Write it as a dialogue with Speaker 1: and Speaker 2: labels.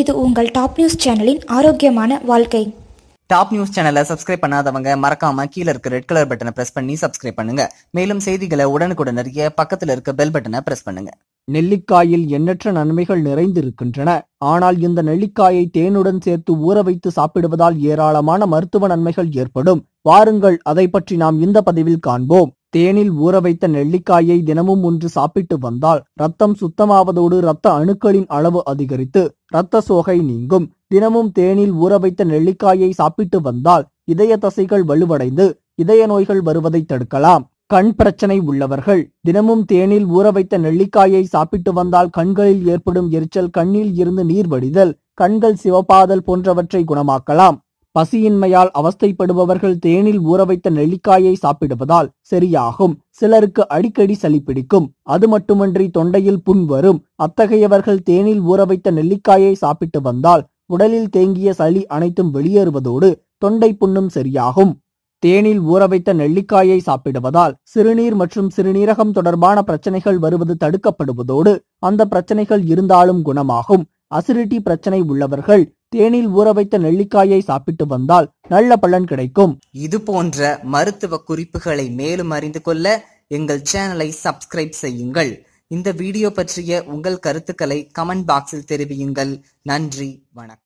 Speaker 1: இது உங்கள் top news சேனலின் ஆரோக்கியமான வாழ்க்கை டாப் நியூஸ் சேனலை சப்ஸ்கிரைப் பண்ணாதவங்க மறக்காம கீழே இருக்க ரெட் கலர் பட்டனை பிரஸ் பண்ணி சப்ஸ்கிரைப் பண்ணுங்க மேலும் செய்திகளை உடனுக்குடன் அறிய பக்கத்தில் இருக்க பெல் பட்டனை பிரஸ் பண்ணுங்க
Speaker 2: நெல்லிக்காயில் எண்ணற்ற நன்மைகள் நிறைந்திருக்கின்றன ஆனால் இந்த நெல்லிக்காயை தேனுடன் சேர்த்து ஊற வைத்து சாப்பிடுவதால் ஏராளமான மருத்துவ நன்மைகள் ஏற்படும் வாருங்கள் அதை பற்றி நாம் இந்த பதிவில் காண்போம் தேனில் ஊற வைத்த நெல்லிக்காயை தினமும் ஒன்று சாப்பிட்டு வந்தால் ரத்தம் சுத்தமாவதோடு இரத்த அணுக்களின் அளவு அதிகரித்து இரத்த சோகை நீங்கும் தினமும் தேனில் ஊற வைத்த நெல்லிக்காயை சாப்பிட்டு வந்தால் இதய தசைகள் வலுவடைந்து இதய நோய்கள் வருவதை தடுக்கலாம் கண் பிரச்சனை உள்ளவர்கள் தினமும் தேனில் ஊற வைத்த நெல்லிக்காயை சாப்பிட்டு வந்தால் கண்களில் ஏற்படும் எரிச்சல் கண்ணில் இருந்து நீர் வடிதல் கண்கள் சிவப்பாதல் போன்றவற்றை குணமாக்கலாம் பசியின்மையால் அவஸ்தைப்படுபவர்கள் தேனில் ஊற வைத்த நெல்லிக்காயை சாப்பிடுவதால் சரியாகும் சிலருக்கு அடிக்கடி சளி பிடிக்கும் அது மட்டுமன்றி தொண்டையில் புண் வரும் அத்தகையவர்கள் தேனில் ஊற வைத்த நெல்லிக்காயை சாப்பிட்டு வந்தால் உடலில் தேங்கிய சளி அனைத்தும் வெளியேறுவதோடு தொண்டை புண்ணும் சரியாகும் தேனில் ஊற வைத்த நெல்லிக்காயை சாப்பிடுவதால் சிறுநீர் மற்றும் சிறுநீரகம் தொடர்பான பிரச்சனைகள் வருவது தடுக்கப்படுவதோடு அந்த பிரச்சனைகள் இருந்தாலும் குணமாகும் அசிடிட்டி பிரச்சனை உள்ளவர்கள் தேனில் ஊற வைத்த நெல்லிக்காயை சாப்பிட்டு வந்தால் நல்ல பலன் கிடைக்கும்
Speaker 1: இது போன்ற மருத்துவ குறிப்புகளை மேலும் அறிந்து கொள்ள எங்கள் சேனலை சப்ஸ்கிரைப் செய்யுங்கள் இந்த வீடியோ பற்றிய உங்கள் கருத்துக்களை கமெண்ட் பாக்ஸில் தெரிவியுங்கள் நன்றி வணக்கம்